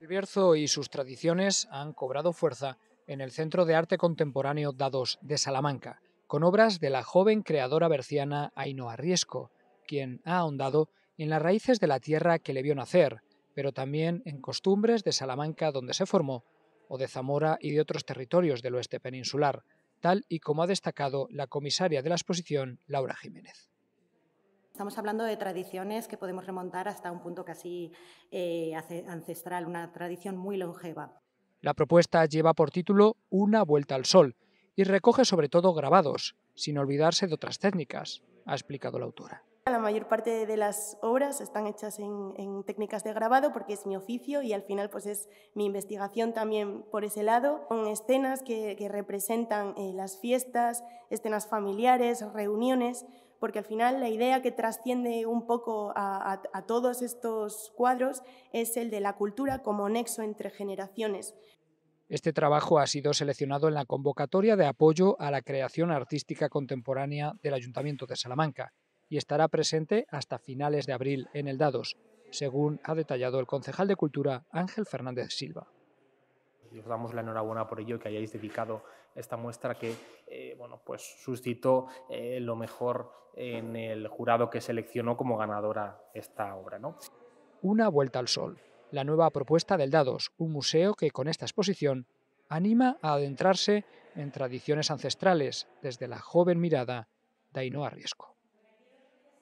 El Bierzo y sus tradiciones han cobrado fuerza en el Centro de Arte Contemporáneo Dados de Salamanca, con obras de la joven creadora berciana Ainhoa Riesco, quien ha ahondado en las raíces de la tierra que le vio nacer, pero también en costumbres de Salamanca donde se formó, o de Zamora y de otros territorios del oeste peninsular, tal y como ha destacado la comisaria de la exposición, Laura Jiménez. Estamos hablando de tradiciones que podemos remontar hasta un punto casi eh, ancestral, una tradición muy longeva. La propuesta lleva por título Una vuelta al sol y recoge sobre todo grabados, sin olvidarse de otras técnicas, ha explicado la autora. La mayor parte de las obras están hechas en, técnicas de grabado porque es mi oficio y al final pues es mi investigación también por ese lado, con escenas que, representan eh, las fiestas, escenas familiares, reuniones, porque al final la idea que trasciende un poco a todos estos cuadros es el de la cultura como nexo entre generaciones. Este trabajo ha sido seleccionado en la convocatoria de apoyo a la creación artística contemporánea del Ayuntamiento de Salamanca y estará presente hasta finales de abril en el Dados, según ha detallado el concejal de Cultura Ángel Fernández Silva. Os damos la enhorabuena por ello que hayáis dedicado esta muestra que eh, bueno, pues suscitó eh, lo mejor en el jurado que seleccionó como ganadora esta obra. ¿no? Una vuelta al sol, la nueva propuesta del Dados, un museo que con esta exposición anima a adentrarse en tradiciones ancestrales desde la joven mirada de Ainhoa Riesco.